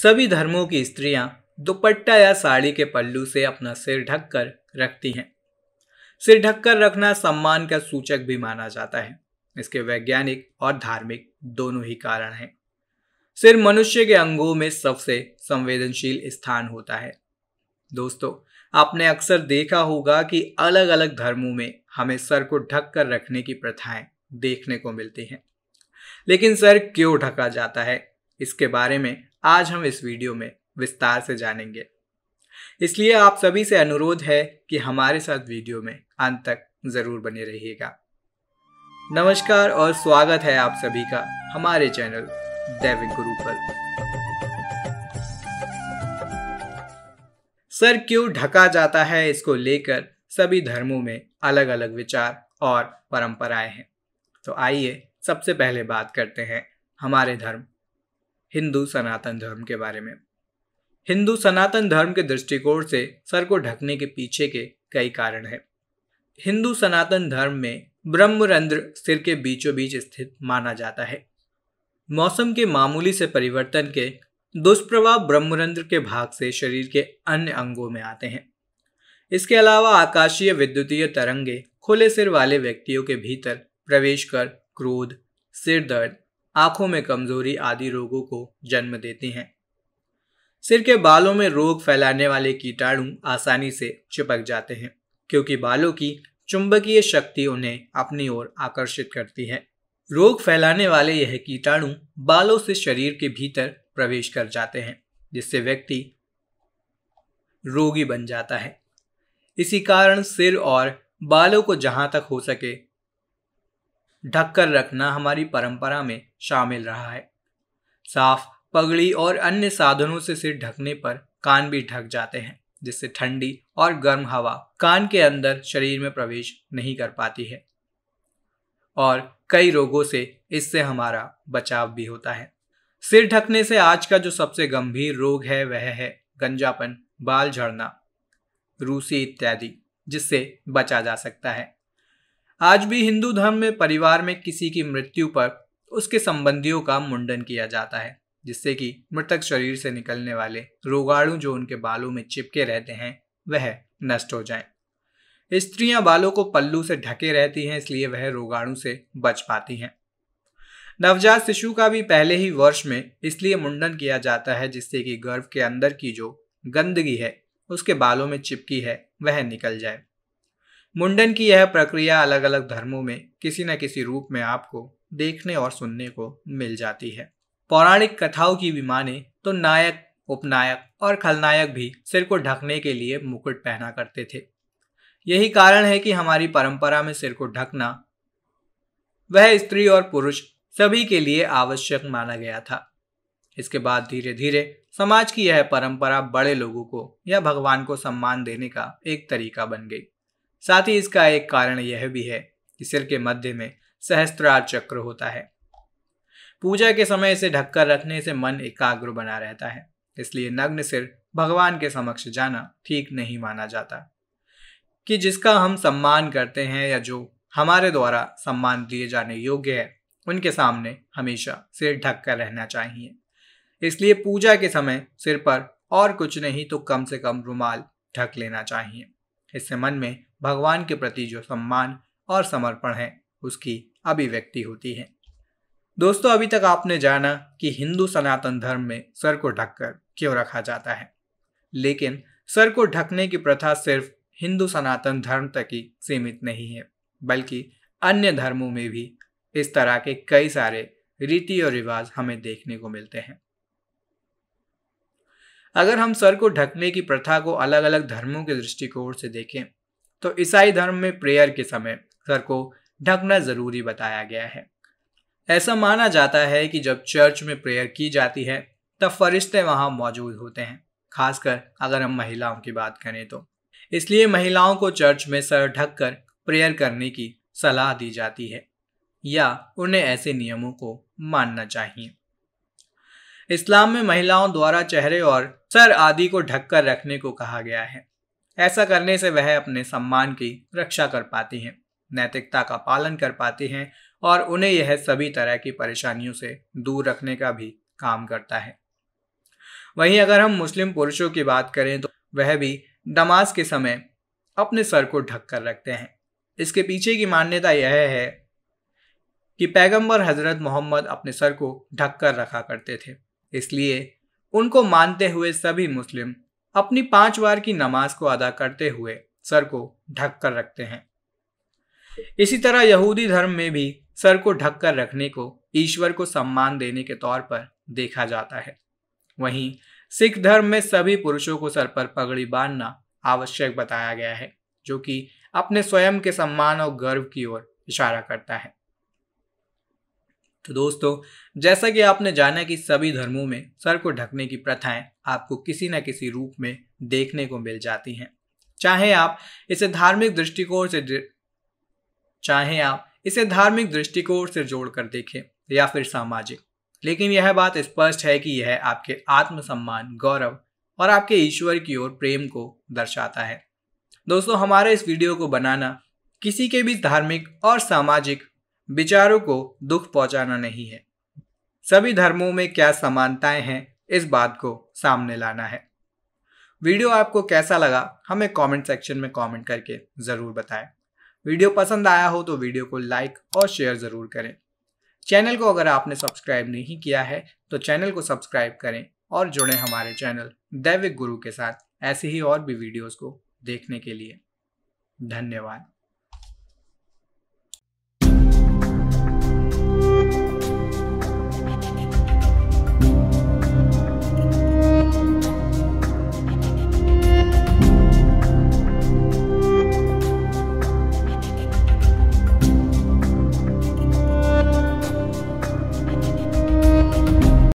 सभी धर्मों की स्त्रियां दुपट्टा या साड़ी के पल्लू से अपना सिर ढककर रखती हैं सिर ढककर रखना सम्मान का सूचक भी माना जाता है इसके वैज्ञानिक और धार्मिक दोनों ही कारण हैं सिर मनुष्य के अंगों में सबसे संवेदनशील स्थान होता है दोस्तों आपने अक्सर देखा होगा कि अलग अलग धर्मों में हमें सर को ढक कर रखने की प्रथाएं देखने को मिलती हैं लेकिन सर क्यों ढका जाता है इसके बारे में आज हम इस वीडियो में विस्तार से जानेंगे इसलिए आप सभी से अनुरोध है कि हमारे साथ वीडियो में अंत तक ज़रूर बने रहिएगा नमस्कार और स्वागत है आप सभी का हमारे चैनल दैविक गुरु पर सर क्यों ढका जाता है इसको लेकर सभी धर्मों में अलग अलग विचार और परंपराएं हैं तो आइए सबसे पहले बात करते हैं हमारे धर्म हिंदू सनातन धर्म के बारे में हिंदू सनातन धर्म के दृष्टिकोण से सर को ढकने के पीछे के कई कारण हैं हिंदू सनातन धर्म में ब्रह्मरंध्र सिर के बीचों बीच स्थित माना जाता है मौसम के मामूली से परिवर्तन के दुष्प्रभाव ब्रह्मरंध्र के भाग से शरीर के अन्य अंगों में आते हैं इसके अलावा आकाशीय विद्युतीय तरंगे खुले सिर वाले व्यक्तियों के भीतर प्रवेश कर क्रोध सिर दर्द आंखों में कमजोरी आदि रोगों को जन्म देते हैं सिर के बालों में रोग फैलाने वाले कीटाणु आसानी से चिपक जाते हैं क्योंकि बालों की चुंबकीय शक्ति उन्हें अपनी ओर आकर्षित करती है रोग फैलाने वाले यह कीटाणु बालों से शरीर के भीतर प्रवेश कर जाते हैं जिससे व्यक्ति रोगी बन जाता है इसी कारण सिर और बालों को जहां तक हो सके ढक कर रखना हमारी परंपरा में शामिल रहा है साफ पगड़ी और अन्य साधनों से सिर ढकने पर कान भी ढक जाते हैं जिससे ठंडी और गर्म हवा कान के अंदर शरीर में प्रवेश नहीं कर पाती है और कई रोगों से इससे हमारा बचाव भी होता है सिर ढकने से आज का जो सबसे गंभीर रोग है वह है गंजापन बाल झड़ना रूसी इत्यादि जिससे बचा जा सकता है आज भी हिंदू धर्म में परिवार में किसी की मृत्यु पर उसके संबंधियों का मुंडन किया जाता है जिससे कि मृतक शरीर से निकलने वाले रोगाणु जो उनके बालों में चिपके रहते हैं वह नष्ट हो जाएं। स्त्रियां बालों को पल्लू से ढके रहती हैं इसलिए वह रोगाणु से बच पाती हैं नवजात शिशु का भी पहले ही वर्ष में इसलिए मुंडन किया जाता है जिससे कि गर्भ के अंदर की जो गंदगी है उसके बालों में चिपकी है वह निकल जाए मुंडन की यह प्रक्रिया अलग अलग धर्मों में किसी न किसी रूप में आपको देखने और सुनने को मिल जाती है पौराणिक कथाओं की भी माने तो नायक उपनायक और खलनायक भी सिर को ढकने के लिए मुकुट पहना करते थे यही कारण है कि हमारी परंपरा में सिर को ढकना वह स्त्री और पुरुष सभी के लिए आवश्यक माना गया था इसके बाद धीरे धीरे समाज की यह परंपरा बड़े लोगों को या भगवान को सम्मान देने का एक तरीका बन गई साथ ही इसका एक कारण यह भी है कि सिर के मध्य में सहस्त्रार चक्र होता है पूजा के समय इसे ढककर रखने से मन एकाग्र बना रहता है इसलिए नग्न सिर भगवान के समक्ष जाना ठीक नहीं माना जाता कि जिसका हम सम्मान करते हैं या जो हमारे द्वारा सम्मान दिए जाने योग्य है उनके सामने हमेशा सिर ढक कर रहना चाहिए इसलिए पूजा के समय सिर पर और कुछ नहीं तो कम से कम रुमाल ढक लेना चाहिए इससे मन में भगवान के प्रति जो सम्मान और समर्पण है उसकी अभिव्यक्ति होती है दोस्तों अभी तक आपने जाना कि हिंदू सनातन धर्म में सर को ढककर क्यों रखा जाता है लेकिन सर को ढकने की प्रथा सिर्फ हिंदू सनातन धर्म तक ही सीमित नहीं है बल्कि अन्य धर्मों में भी इस तरह के कई सारे रीति और रिवाज हमें देखने को मिलते हैं अगर हम सर को ढकने की प्रथा को अलग अलग धर्मों के दृष्टिकोण से देखें तो ईसाई धर्म में प्रेयर के समय सर को ढकना जरूरी बताया गया है ऐसा माना जाता है कि जब चर्च में प्रेयर की जाती है तब फरिश्ते वहाँ मौजूद होते हैं खासकर अगर हम महिलाओं की बात करें तो इसलिए महिलाओं को चर्च में सर ढक कर प्रेयर करने की सलाह दी जाती है या उन्हें ऐसे नियमों को मानना चाहिए इस्लाम में महिलाओं द्वारा चेहरे और सर आदि को ढककर रखने को कहा गया है ऐसा करने से वह अपने सम्मान की रक्षा कर पाती हैं नैतिकता का पालन कर पाती हैं और उन्हें यह सभी तरह की परेशानियों से दूर रखने का भी काम करता है वहीं अगर हम मुस्लिम पुरुषों की बात करें तो वह भी नमाज के समय अपने सर को ढक कर रखते हैं इसके पीछे की मान्यता यह है कि पैगंबर हजरत मोहम्मद अपने सर को ढक कर रखा करते थे इसलिए उनको मानते हुए सभी मुस्लिम अपनी पांच बार की नमाज को अदा करते हुए सर को ढक कर रखते हैं इसी तरह यहूदी धर्म में भी सर को ढक कर रखने को ईश्वर को सम्मान देने के तौर पर देखा जाता है वहीं सिख धर्म में सभी पुरुषों को सर पर पगड़ी बांधना आवश्यक बताया गया है जो कि अपने स्वयं के सम्मान और गर्व की ओर इशारा करता है तो दोस्तों जैसा कि आपने जाना कि सभी धर्मों में सर को ढकने की प्रथाएं आपको किसी न किसी रूप में देखने को मिल जाती हैं चाहे आप इसे धार्मिक दृष्टिकोण से चाहे आप इसे धार्मिक दृष्टिकोण से जोड़कर देखें या फिर सामाजिक लेकिन यह बात स्पष्ट है कि यह आपके आत्मसम्मान गौरव और आपके ईश्वर की ओर प्रेम को दर्शाता है दोस्तों हमारे इस वीडियो को बनाना किसी के भी धार्मिक और सामाजिक विचारों को दुख पहुंचाना नहीं है सभी धर्मों में क्या समानताएं हैं इस बात को सामने लाना है वीडियो आपको कैसा लगा हमें कमेंट सेक्शन में कमेंट करके ज़रूर बताएं वीडियो पसंद आया हो तो वीडियो को लाइक और शेयर ज़रूर करें चैनल को अगर आपने सब्सक्राइब नहीं किया है तो चैनल को सब्सक्राइब करें और जुड़ें हमारे चैनल दैविक गुरु के साथ ऐसे ही और भी वीडियोस को देखने के लिए धन्यवाद